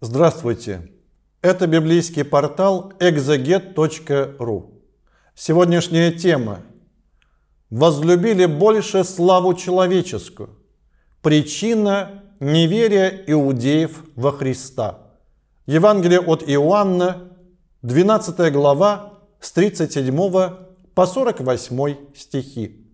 Здравствуйте! Это библейский портал exeget.ru. Сегодняшняя тема «Возлюбили больше славу человеческую. Причина неверия иудеев во Христа». Евангелие от Иоанна, 12 глава, с 37 по 48 стихи.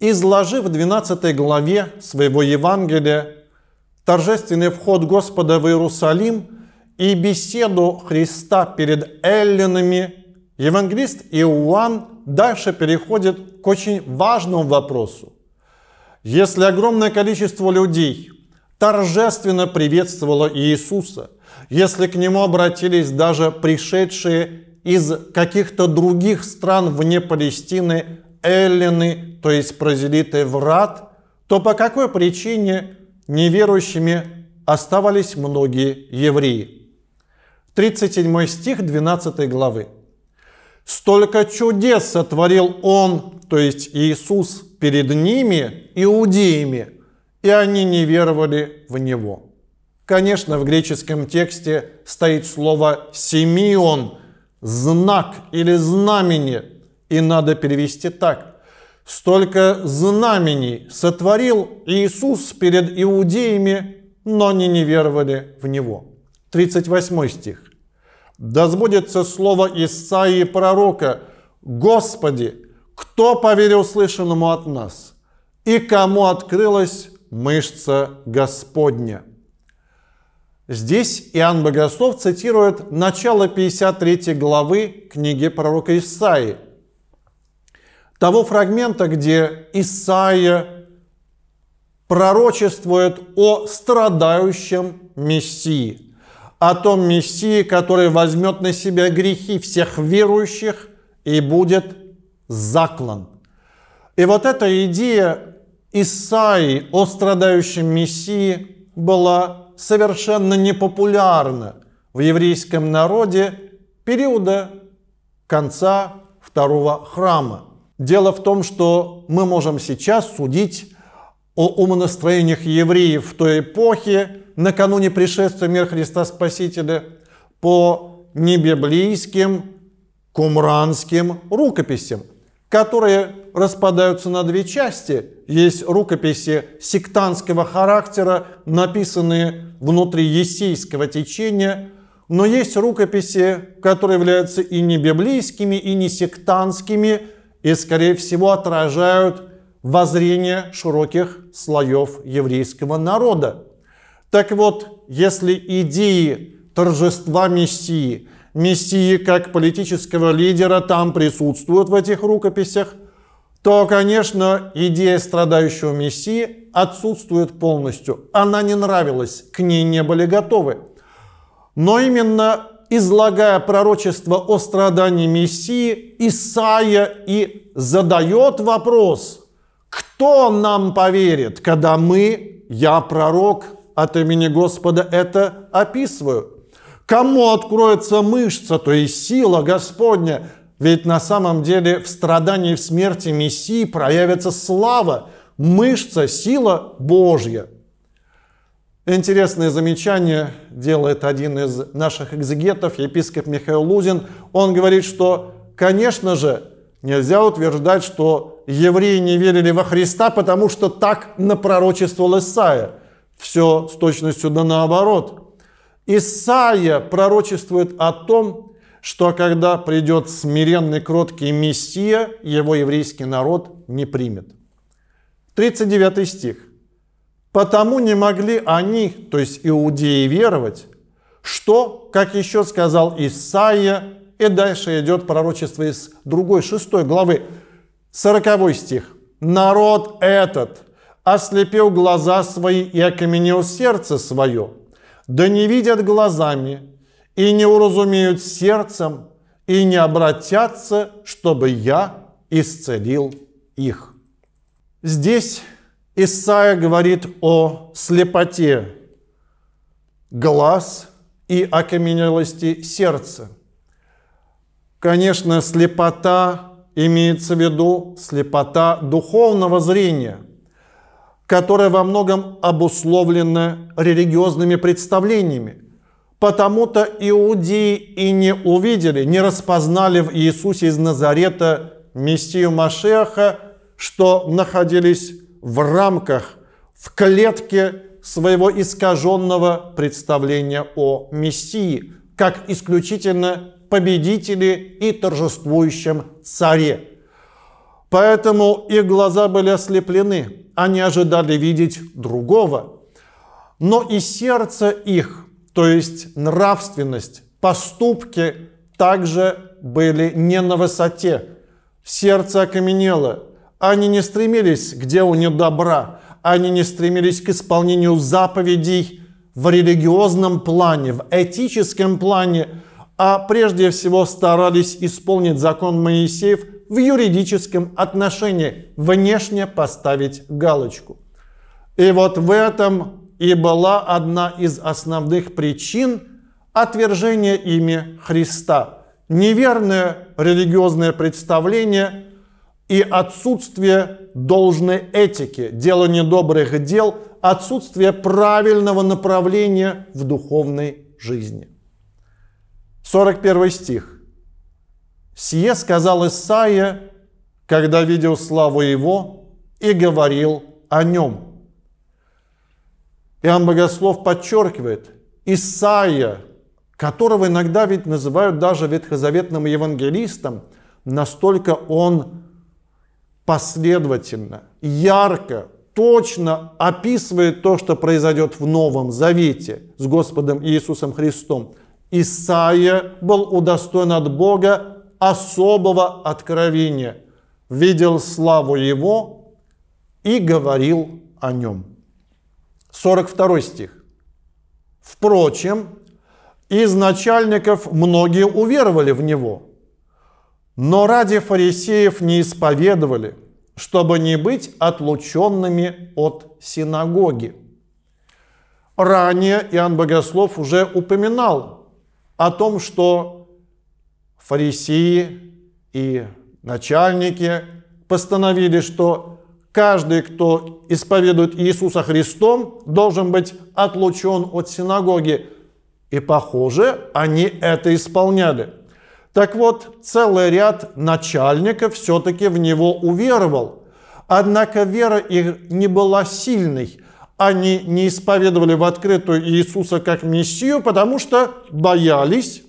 Изложив в 12 главе своего Евангелия торжественный вход Господа в Иерусалим и беседу Христа перед эллинами, евангелист Иоанн дальше переходит к очень важному вопросу. Если огромное количество людей торжественно приветствовало Иисуса, если к нему обратились даже пришедшие из каких-то других стран вне Палестины эллины, то есть прозелиты врат, то по какой причине неверующими оставались многие евреи. 37 стих 12 главы. «Столько чудес сотворил Он, то есть Иисус, перед ними, иудеями, и они не веровали в Него». Конечно, в греческом тексте стоит слово «семион», «знак» или «знамение», и надо перевести так – Столько знамений сотворил Иисус перед иудеями, но они не веровали в Него. 38 стих. «Да сбудется слово Исаии пророка, Господи, кто поверил слышанному от нас, и кому открылась мышца Господня?» Здесь Иоанн Богослов цитирует начало 53 главы книги пророка Исаии – того фрагмента, где Исаия пророчествует о страдающем Мессии, о том Мессии, который возьмет на себя грехи всех верующих и будет заклан. И вот эта идея Исаи о страдающем Мессии была совершенно непопулярна в еврейском народе периода конца второго храма. Дело в том, что мы можем сейчас судить о умонастроениях евреев в той эпохе, накануне пришествия мира Христа Спасителя, по небиблийским кумранским рукописям, которые распадаются на две части. Есть рукописи сектантского характера, написанные внутри есейского течения, но есть рукописи, которые являются и не библейскими, и не сектантскими, и, скорее всего, отражают воззрение широких слоев еврейского народа. Так вот, если идеи торжества Мессии, Мессии как политического лидера там присутствуют в этих рукописях, то, конечно, идея страдающего Мессии отсутствует полностью. Она не нравилась, к ней не были готовы. Но именно излагая пророчество о страдании Мессии, Исаия и задает вопрос, кто нам поверит, когда мы, я пророк, от имени Господа это описываю. Кому откроется мышца, то есть сила Господня? Ведь на самом деле в страдании и в смерти Мессии проявится слава, мышца, сила Божья – Интересное замечание делает один из наших экзегетов, епископ Михаил Лузин. Он говорит, что, конечно же, нельзя утверждать, что евреи не верили во Христа, потому что так напророчествовал Исаия. Все с точностью да наоборот. Исаия пророчествует о том, что когда придет смиренный, кроткий Мессия, его еврейский народ не примет. 39 стих. Потому не могли они, то есть иудеи, веровать, что, как еще сказал Исаия, и дальше идет пророчество из другой, шестой главы, сороковой стих. «Народ этот ослепил глаза свои и окаменел сердце свое, да не видят глазами, и не уразумеют сердцем, и не обратятся, чтобы я исцелил их». Здесь Исаия говорит о слепоте глаз и окаменелости сердца. Конечно, слепота имеется в виду слепота духовного зрения, которая во многом обусловлена религиозными представлениями. Потому-то иудеи и не увидели, не распознали в Иисусе из Назарета Мессию Машеха, что находились в рамках, в клетке своего искаженного представления о Мессии, как исключительно победителе и торжествующем царе. Поэтому их глаза были ослеплены, они ожидали видеть другого. Но и сердце их, то есть нравственность, поступки также были не на высоте. Сердце окаменело, они не стремились где у них добра, они не стремились к исполнению заповедей в религиозном плане, в этическом плане, а прежде всего старались исполнить закон Моисеев в юридическом отношении, внешне поставить галочку. И вот в этом и была одна из основных причин отвержения ими Христа. Неверное религиозное представление – и отсутствие должной этики, делание добрых дел, отсутствие правильного направления в духовной жизни. 41 стих. «Сие сказал Исаия, когда видел славу его и говорил о нем». Иоанн Богослов подчеркивает, Исаия, которого иногда ведь называют даже ветхозаветным евангелистом, настолько он последовательно, ярко, точно описывает то, что произойдет в Новом Завете с Господом Иисусом Христом. Исаия был удостоен от Бога особого откровения, видел славу Его и говорил о нем. 42 стих. Впрочем, из начальников многие уверовали в Него – но ради фарисеев не исповедовали, чтобы не быть отлученными от синагоги. Ранее Иоанн Богослов уже упоминал о том, что фарисеи и начальники постановили, что каждый, кто исповедует Иисуса Христом, должен быть отлучен от синагоги. И, похоже, они это исполняли – так вот, целый ряд начальников все-таки в него уверовал. Однако вера их не была сильной. Они не исповедовали в открытую Иисуса как Мессию, потому что боялись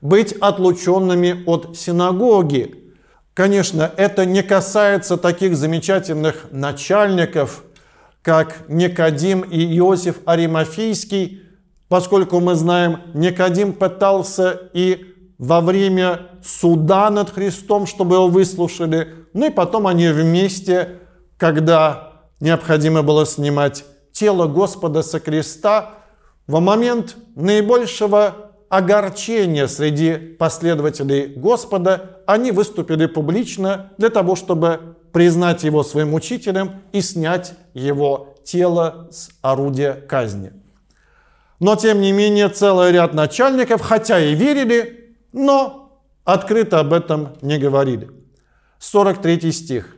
быть отлученными от синагоги. Конечно, это не касается таких замечательных начальников, как Никодим и Иосиф Аримафийский, поскольку мы знаем, Никодим пытался и во время суда над Христом, чтобы его выслушали. Ну и потом они вместе, когда необходимо было снимать тело Господа со креста, во момент наибольшего огорчения среди последователей Господа они выступили публично для того, чтобы признать его своим учителем и снять его тело с орудия казни. Но, тем не менее, целый ряд начальников, хотя и верили, но открыто об этом не говорили. 43 стих.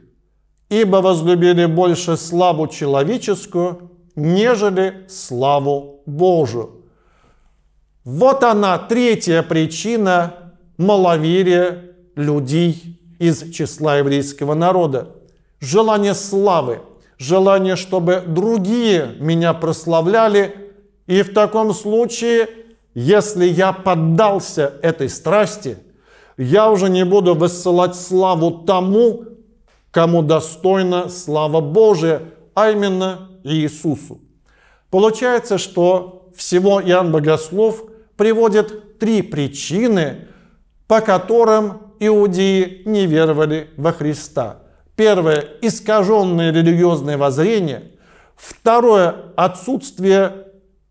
«Ибо возлюбили больше славу человеческую, нежели славу Божию». Вот она, третья причина маловерия людей из числа еврейского народа. Желание славы, желание, чтобы другие меня прославляли, и в таком случае – если я поддался этой страсти, я уже не буду высылать славу тому, кому достойна слава Божия, а именно Иисусу. Получается, что всего Иоанн Богослов приводит три причины, по которым иудеи не веровали во Христа. Первое – искаженное религиозное воззрение. Второе – отсутствие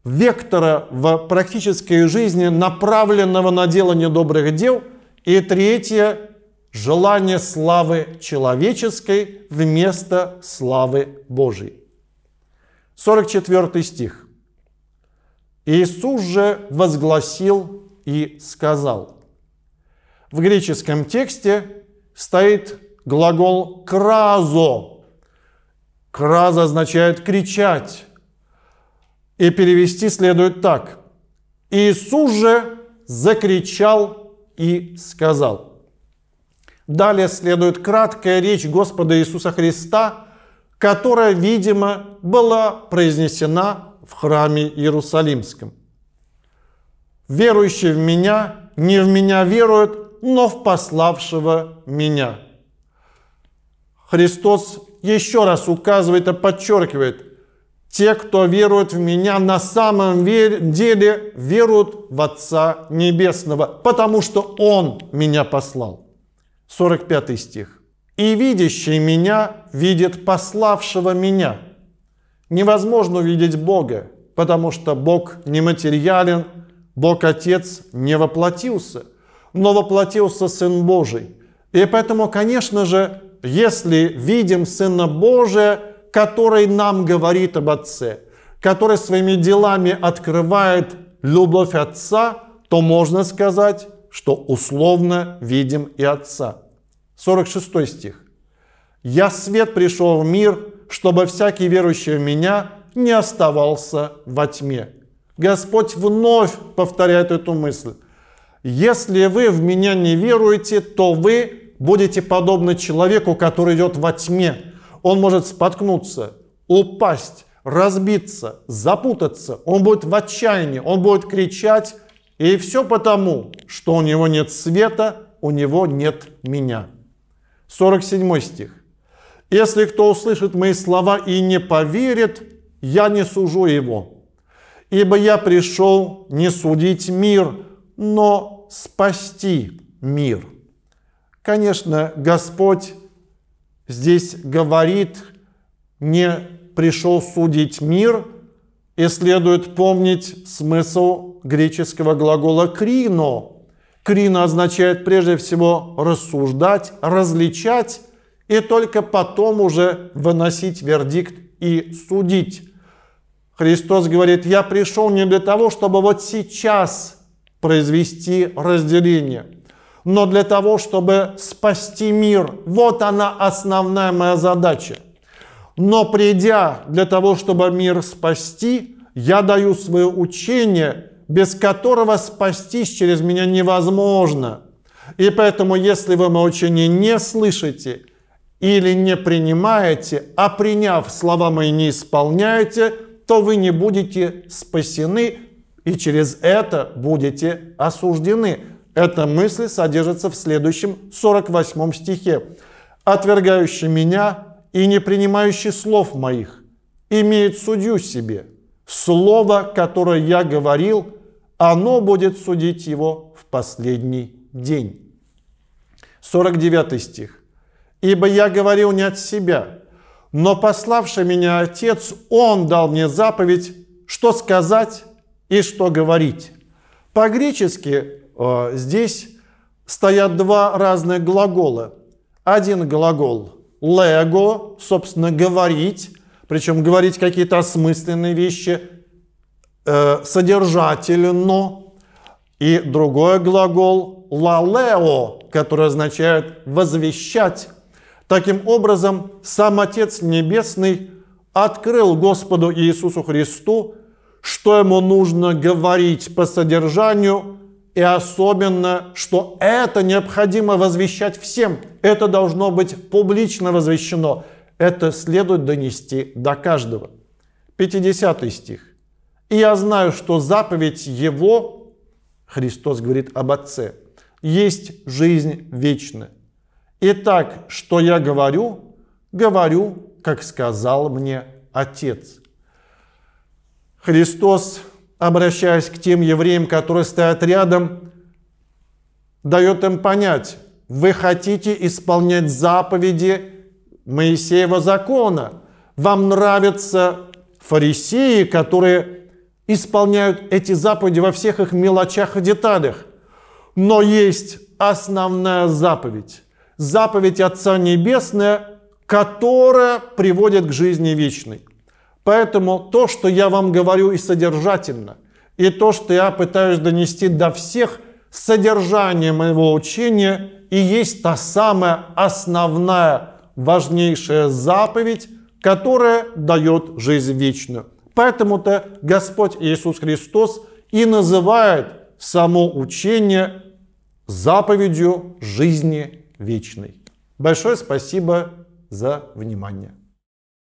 вектора в практической жизни, направленного на делание добрых дел. И третье – желание славы человеческой вместо славы Божьей. 44 стих. Иисус же возгласил и сказал. В греческом тексте стоит глагол «кразо». «Кразо» означает «кричать», и перевести следует так. Иисус же закричал и сказал. Далее следует краткая речь Господа Иисуса Христа, которая, видимо, была произнесена в храме Иерусалимском. Верующие в меня не в меня веруют, но в пославшего меня». Христос еще раз указывает и подчеркивает – те, кто верует в меня, на самом деле веруют в Отца Небесного, потому что Он меня послал. 45 стих. «И видящий меня видит пославшего меня». Невозможно увидеть Бога, потому что Бог нематериален, Бог Отец не воплотился, но воплотился Сын Божий. И поэтому, конечно же, если видим Сына Божия – который нам говорит об Отце, который своими делами открывает любовь Отца, то можно сказать, что условно видим и Отца. 46 стих. «Я свет пришел в мир, чтобы всякий верующий в Меня не оставался во тьме». Господь вновь повторяет эту мысль. «Если вы в Меня не веруете, то вы будете подобны человеку, который идет во тьме, он может споткнуться, упасть, разбиться, запутаться, он будет в отчаянии, он будет кричать, и все потому, что у него нет света, у него нет меня. 47 стих. «Если кто услышит мои слова и не поверит, я не сужу его, ибо я пришел не судить мир, но спасти мир». Конечно, Господь здесь говорит «не пришел судить мир», и следует помнить смысл греческого глагола «крино». «Крино» означает прежде всего рассуждать, различать, и только потом уже выносить вердикт и судить. Христос говорит, я пришел не для того, чтобы вот сейчас произвести разделение но для того, чтобы спасти мир. Вот она основная моя задача. Но придя для того, чтобы мир спасти, я даю свое учение, без которого спастись через меня невозможно. И поэтому, если вы мое учение не слышите или не принимаете, а приняв слова мои не исполняете, то вы не будете спасены и через это будете осуждены. Эта мысль содержится в следующем 48 стихе. «Отвергающий меня и не принимающий слов моих имеет судью себе. Слово, которое я говорил, оно будет судить его в последний день». 49 стих. «Ибо я говорил не от себя, но пославший меня Отец, Он дал мне заповедь, что сказать и что говорить». По-гречески Э, здесь стоят два разных глагола. Один глагол «лего», собственно, «говорить», причем говорить какие-то осмысленные вещи, э, содержательно, и другой глагол «лалео», который означает «возвещать». Таким образом, сам Отец Небесный открыл Господу Иисусу Христу, что ему нужно говорить по содержанию, и особенно, что это необходимо возвещать всем. Это должно быть публично возвещено. Это следует донести до каждого. 50 стих. «И я знаю, что заповедь Его, Христос говорит об Отце, есть жизнь вечная. Итак, что я говорю? Говорю, как сказал мне Отец». Христос обращаясь к тем евреям, которые стоят рядом, дает им понять, вы хотите исполнять заповеди Моисеева закона. Вам нравятся фарисеи, которые исполняют эти заповеди во всех их мелочах и деталях. Но есть основная заповедь. Заповедь Отца Небесная, которая приводит к жизни вечной. Поэтому то, что я вам говорю и содержательно, и то, что я пытаюсь донести до всех, содержание моего учения и есть та самая основная, важнейшая заповедь, которая дает жизнь вечную. Поэтому-то Господь Иисус Христос и называет само учение заповедью жизни вечной. Большое спасибо за внимание.